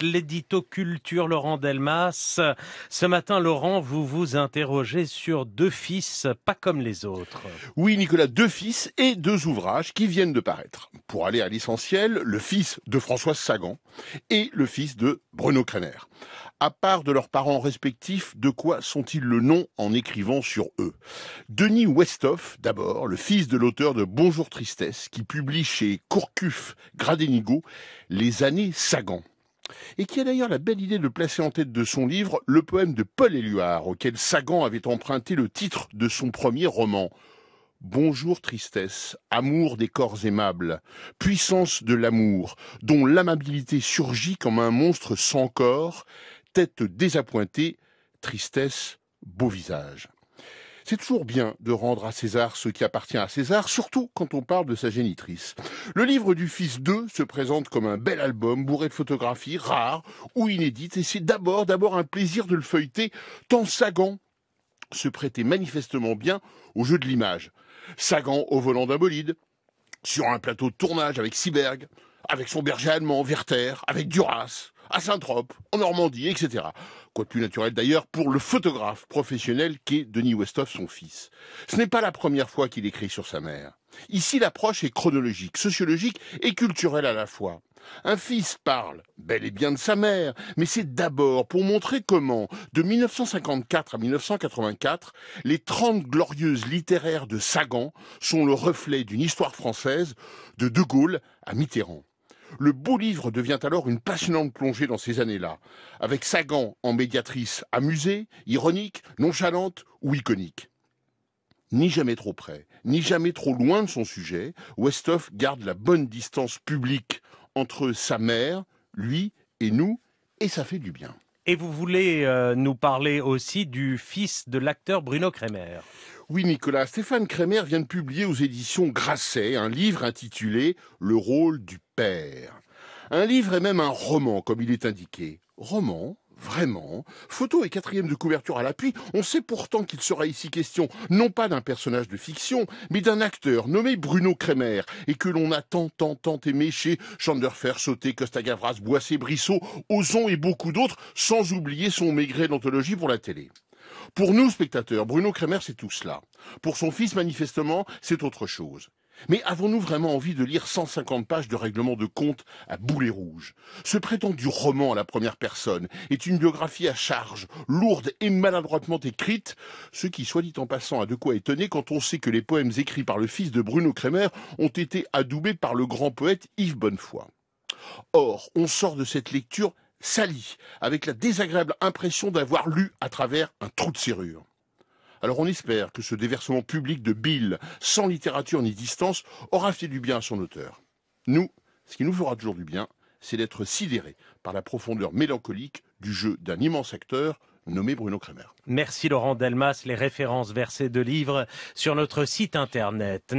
l'édito culture Laurent Delmas. Ce matin, Laurent, vous vous interrogez sur deux fils, pas comme les autres. Oui, Nicolas, deux fils et deux ouvrages qui viennent de paraître. Pour aller à l'essentiel, le fils de François Sagan et le fils de Bruno Krenner. À part de leurs parents respectifs, de quoi sont-ils le nom en écrivant sur eux Denis Westhoff, d'abord, le fils de l'auteur de Bonjour Tristesse, qui publie chez Courcuff Gradenigo les années Sagan et qui a d'ailleurs la belle idée de placer en tête de son livre le poème de Paul Éluard, auquel Sagan avait emprunté le titre de son premier roman. Bonjour tristesse, amour des corps aimables, puissance de l'amour, dont l'amabilité surgit comme un monstre sans corps, tête désappointée, tristesse, beau visage. C'est toujours bien de rendre à César ce qui appartient à César, surtout quand on parle de sa génitrice. Le livre du fils 2 se présente comme un bel album bourré de photographies rares ou inédites et c'est d'abord, d'abord un plaisir de le feuilleter tant Sagan se prêtait manifestement bien au jeu de l'image. Sagan au volant d'un bolide, sur un plateau de tournage avec Sieberg, avec son berger allemand Werther, avec Duras à Saint-Trope, en Normandie, etc. Quoi de plus naturel d'ailleurs pour le photographe professionnel qu'est Denis Westhoff, son fils. Ce n'est pas la première fois qu'il écrit sur sa mère. Ici, l'approche est chronologique, sociologique et culturelle à la fois. Un fils parle bel et bien de sa mère, mais c'est d'abord pour montrer comment, de 1954 à 1984, les 30 glorieuses littéraires de Sagan sont le reflet d'une histoire française de De Gaulle à Mitterrand. Le beau livre devient alors une passionnante plongée dans ces années-là, avec Sagan en médiatrice amusée, ironique, nonchalante ou iconique. Ni jamais trop près, ni jamais trop loin de son sujet, Westhoff garde la bonne distance publique entre sa mère, lui et nous, et ça fait du bien. Et vous voulez euh, nous parler aussi du fils de l'acteur Bruno Kremer. Oui, Nicolas, Stéphane Kremer vient de publier aux éditions Grasset un livre intitulé Le rôle du un livre et même un roman, comme il est indiqué. Roman, vraiment. Photo et quatrième de couverture à l'appui, on sait pourtant qu'il sera ici question non pas d'un personnage de fiction, mais d'un acteur nommé Bruno Kremer, et que l'on a tant, tant, tant aimé chez Chanderfer, Sauté, Costa Gavras, Boissé, Brissot, Ozon et beaucoup d'autres, sans oublier son maigret d'anthologie pour la télé. Pour nous, spectateurs, Bruno Kremer, c'est tout cela. Pour son fils, manifestement, c'est autre chose. Mais avons-nous vraiment envie de lire 150 pages de règlement de compte à boulet rouge Ce prétendu roman à la première personne est une biographie à charge, lourde et maladroitement écrite, ce qui, soit dit en passant, a de quoi étonner quand on sait que les poèmes écrits par le fils de Bruno Kremer ont été adoubés par le grand poète Yves Bonnefoy. Or, on sort de cette lecture sali, avec la désagréable impression d'avoir lu à travers un trou de serrure. Alors on espère que ce déversement public de Bill, sans littérature ni distance, aura fait du bien à son auteur. Nous, ce qui nous fera toujours du bien, c'est d'être sidérés par la profondeur mélancolique du jeu d'un immense acteur nommé Bruno Kremer. Merci Laurent Delmas, les références versées de livres sur notre site internet.